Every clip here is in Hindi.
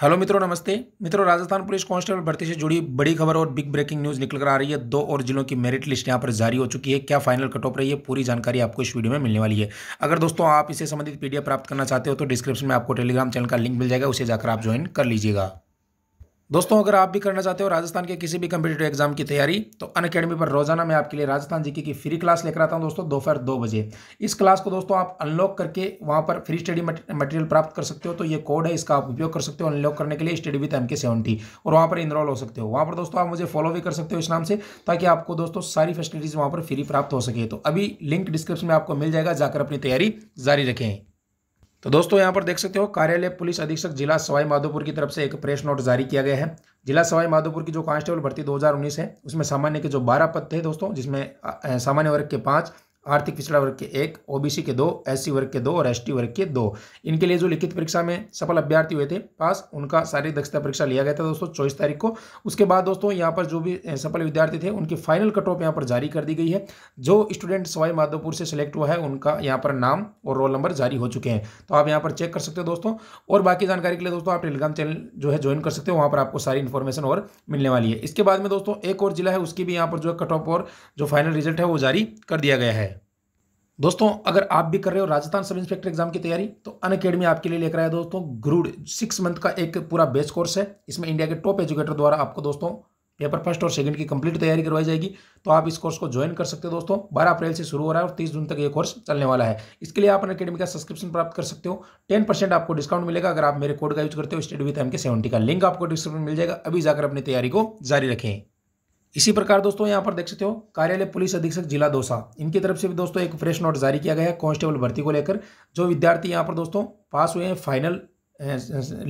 हेलो मित्रों नमस्ते मित्रों राजस्थान पुलिस कांस्टेबल भर्ती से जुड़ी बड़ी खबर और बिग ब्रेकिंग न्यूज निकल कर आ रही है दो और जिलों की मेरिट लिस्ट यहां पर जारी हो चुकी है क्या फाइनल कट ऑफ रही है पूरी जानकारी आपको इस वीडियो में मिलने वाली है अगर दोस्तों आप इसे संबंधित पीडीएफ प्राप्त करना चाहते हो तो डिस्क्रिप्शन में आपको टेलीग्राम चैनल का लिंक मिल जाएगा उसे जाकर आप ज्वाइन कर लीजिएगा दोस्तों अगर आप भी करना चाहते हो राजस्थान के किसी भी कंपिटेटिव एग्जाम की तैयारी तो अन अकेडमी पर रोजाना मैं आपके लिए राजस्थान जीके की फ्री क्लास लेकर आता हूं दोस्तों दोपहर दो बजे इस क्लास को दोस्तों आप अनलॉक करके वहां पर फ्री स्टडी मटेरियल प्राप्त कर सकते हो तो ये कोड है इसका आप उपयोग कर सकते हो अनलॉक करने के लिए study with M K seventy और वहाँ पर इनरोल हो सकते हो वहाँ पर दोस्तों आप मुझे फॉलो भी कर सकते हो इस नाम से ताकि आपको दोस्तों सारी फैसिलिटीज़ वहाँ पर फ्री प्राप्त हो सके तो अभी लिंक डिस्क्रिप्शन में आपको मिल जाएगा जाकर अपनी तैयारी जारी रखें तो दोस्तों यहाँ पर देख सकते हो कार्यालय पुलिस अधीक्षक जिला सवाई माधोपुर की तरफ से एक प्रेस नोट जारी किया गया है जिला सवाई माधोपुर की जो कांस्टेबल भर्ती 2019 है उसमें सामान्य के जो 12 पद थे दोस्तों जिसमें सामान्य वर्ग के पाँच आर्थिक पिछड़ा वर्ग के एक ओबीसी के दो एससी वर्ग के दो और एसटी वर्ग के दो इनके लिए जो लिखित परीक्षा में सफल अभ्यर्थी हुए थे पास उनका शारीरिक दक्षता परीक्षा लिया गया था दोस्तों चौबीस तारीख को उसके बाद दोस्तों यहाँ पर जो भी सफल विद्यार्थी थे उनकी फाइनल कट ऑफ यहाँ पर जारी कर दी गई है जो स्टूडेंट सवाई माधोपुर से सिलेक्ट हुआ है उनका यहाँ पर नाम और रोल नंबर जारी हो चुके हैं तो आप यहाँ पर चेक कर सकते हो दोस्तों और बाकी जानकारी के लिए दोस्तों आप टेलीग्राम चैनल जो है ज्वाइन कर सकते हो वहाँ पर आपको सारी इन्फॉर्मेशन और मिलने वाली है इसके बाद में दोस्तों एक और जिला है उसकी भी यहाँ पर जो है कट ऑफ और जो फाइनल रिजल्ट है वो जारी कर दिया गया है दोस्तों अगर आप भी कर रहे हो राजस्थान सब इंस्पेक्टर एग्जाम की तैयारी तो अन अकेडमी आपके लिए लेकर आया दोस्तों ग्रूड सिक्स मंथ का एक पूरा बेस कोर्स है इसमें इंडिया के टॉप एजुकेटर द्वारा आपको दोस्तों पेपर फर्स्ट और सेकंड की कंप्लीट तैयारी करवाई जाएगी तो आप इस कोर्स को ज्वाइन कर सकते हो दोस्तों 12 अप्रैल से शुरू हो रहा है और 30 जून तक ये कोर्स चलने वाला है इसके लिए आप अन अकेडमी का सब्सक्रिप्शन प्राप्त कर सकते हो 10 परसेंट आपको डिस्काउंट मिलेगा अगर आप मेरे कोड का यूज करते हो study with M K seventy का लिंक आपको डिस्क्रिप्शन मिल जाएगा अभी जाकर अपनी तैयारी को जारी रखें इसी प्रकार दोस्तों यहाँ पर देख सकते हो कार्यालय पुलिस अधीक्षक जिला दोसा इनकी तरफ से भी दोस्तों एक फ्रेश नोट जारी किया गया है कॉन्स्टेबल भर्ती को लेकर जो विद्यार्थी यहाँ पर दोस्तों पास हुए हैं फाइनल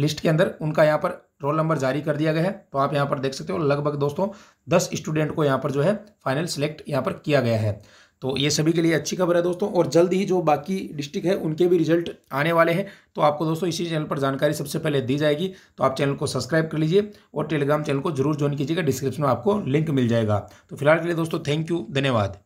लिस्ट के अंदर उनका यहाँ पर रोल नंबर जारी कर दिया गया है तो आप यहाँ पर देख सकते हो लगभग दोस्तों दस स्टूडेंट को यहाँ पर जो है फाइनल सिलेक्ट यहाँ पर किया गया है तो ये सभी के लिए अच्छी खबर है दोस्तों और जल्द ही जो बाकी डिस्ट्रिक्ट है उनके भी रिजल्ट आने वाले हैं तो आपको दोस्तों इसी चैनल पर जानकारी सबसे पहले दी जाएगी तो आप चैनल को सब्सक्राइब कर लीजिए और टेलीग्राम चैनल को जरूर ज्वाइन कीजिएगा डिस्क्रिप्शन में आपको लिंक मिल जाएगा तो फिलहाल के लिए दोस्तों थैंक यू धन्यवाद